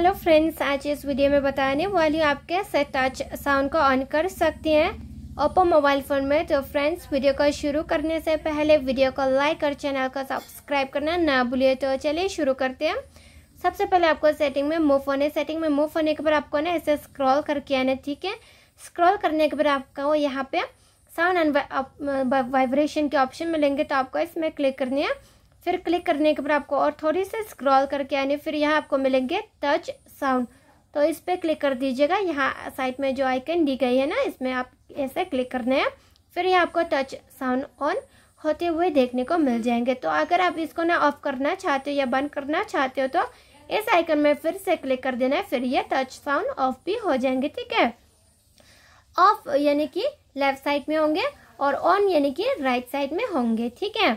hello friends आज इस video में बताने वाली आपके आप कैसे टच साउंड को ऑन कर सकते हैं ओप्पो मोबाइल फ़ोन में तो फ्रेंड्स वीडियो को शुरू करने से पहले वीडियो को लाइक और चैनल को सब्सक्राइब करना ना भूलिए तो चलिए शुरू करते हैं सबसे पहले आपको सेटिंग में मूव होने सेटिंग में मूव होने के बाद आपको ना इसे स्क्रॉल करके आना ठीक है स्क्रॉल करने के बाद आपको यहाँ पे साउंड एंड वाइब्रेशन के ऑप्शन मिलेंगे तो आपको इसमें क्लिक करनी है फिर क्लिक करने के बाद आपको और थोड़ी सी स्क्रॉल करके आने फिर यहाँ आपको मिलेंगे टच साउंड तो इस पर क्लिक कर दीजिएगा यहाँ साइड में जो आइकन दी गई है ना इसमें आप ऐसे क्लिक करना है फिर यहाँ आपको टच साउंड ऑन होते हुए देखने को मिल जाएंगे तो अगर आप इसको ना ऑफ करना चाहते हो या बंद करना चाहते हो तो इस आइकन में फिर से क्लिक कर देना है फिर ये टच साउंड ऑफ भी हो जाएंगे ठीक है ऑफ यानी कि लेफ्ट साइड में होंगे और ऑन यानी कि राइट साइड में होंगे ठीक है